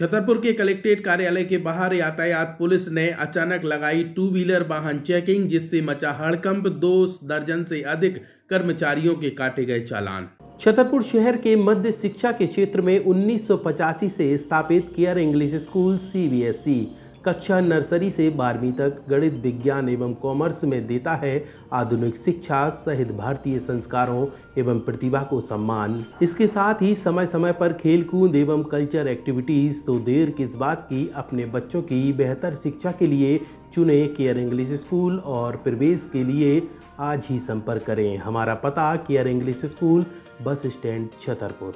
छतरपुर के कलेक्ट्रेट कार्यालय के बाहर यातायात पुलिस ने अचानक लगाई टू व्हीलर वाहन चेकिंग जिससे मचा हड़कंप दो दर्जन से अधिक कर्मचारियों के काटे गए चालान छतरपुर शहर के मध्य शिक्षा के क्षेत्र में उन्नीस से स्थापित केयर इंग्लिश स्कूल सी कक्षा नर्सरी से बारहवीं तक गणित विज्ञान एवं कॉमर्स में देता है आधुनिक शिक्षा सहित भारतीय संस्कारों एवं प्रतिभा को सम्मान इसके साथ ही समय समय पर खेलकूद एवं कल्चर एक्टिविटीज़ तो देर किस बात की अपने बच्चों की बेहतर शिक्षा के लिए चुने केयर इंग्लिश स्कूल और प्रवेश के लिए आज ही संपर्क करें हमारा पता care English school bus stand Chhatarpur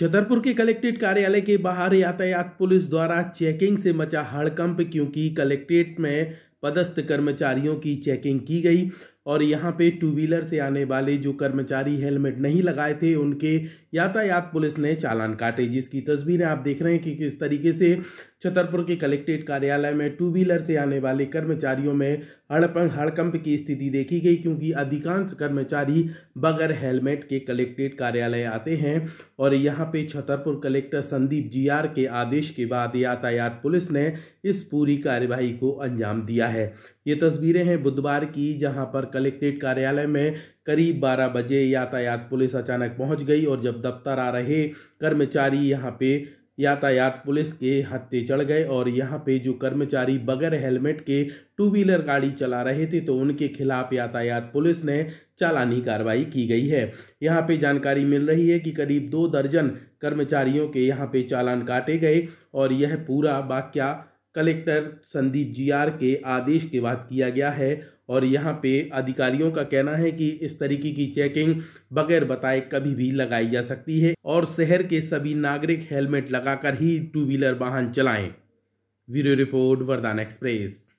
Chhatarpur के कलेक्ट्रेट कार्यालय के बाहर यातायात पुलिस द्वारा चेकिंग से मचा हड़कंप क्योंकि कलेक्ट्रेट में पदस्थ कर्मचारियों की चेकिंग की गई और यहाँ पे टू व्हीलर से आने वाले जो कर्मचारी हेलमेट नहीं लगाए थे उनके यातायात पुलिस ने चालान काटे जिसकी तस्वीरें आप देख रहे हैं कि किस तरीके से छतरपुर के कलेक्ट्रेट कार्यालय में टू व्हीलर से आने वाले कर्मचारियों में हड़प हड़कंप की स्थिति देखी गई क्योंकि अधिकांश कर्मचारी बगैर हेलमेट के कलेक्ट्रेट कार्यालय आते हैं और यहाँ पे छतरपुर कलेक्टर संदीप जी के आदेश के बाद यातायात पुलिस ने इस पूरी कार्यवाही को अंजाम दिया है ये तस्वीरें हैं बुधवार की जहां पर कलेक्ट्रेट कार्यालय में करीब 12 बजे यातायात पुलिस अचानक पहुंच गई और जब दफ्तर आ रहे कर्मचारी यहां पे यातायात पुलिस के हत्ते चढ़ गए और यहाँ पे जो कर्मचारी बगैर हेलमेट के टू व्हीलर गाड़ी चला रहे थे तो उनके खिलाफ यातायात पुलिस ने चालानी कार्रवाई की गई है यहाँ पे जानकारी मिल रही है कि करीब दो दर्जन कर्मचारियों के यहाँ पे चालान काटे गए और यह पूरा वाक्य कलेक्टर संदीप जी आर के आदेश के बाद किया गया है और यहाँ पे अधिकारियों का कहना है कि इस तरीके की चेकिंग बगैर बताए कभी भी लगाई जा सकती है और शहर के सभी नागरिक हेलमेट लगाकर ही टू व्हीलर वाहन चलाएं ब्यूरो रिपोर्ट वरदान एक्सप्रेस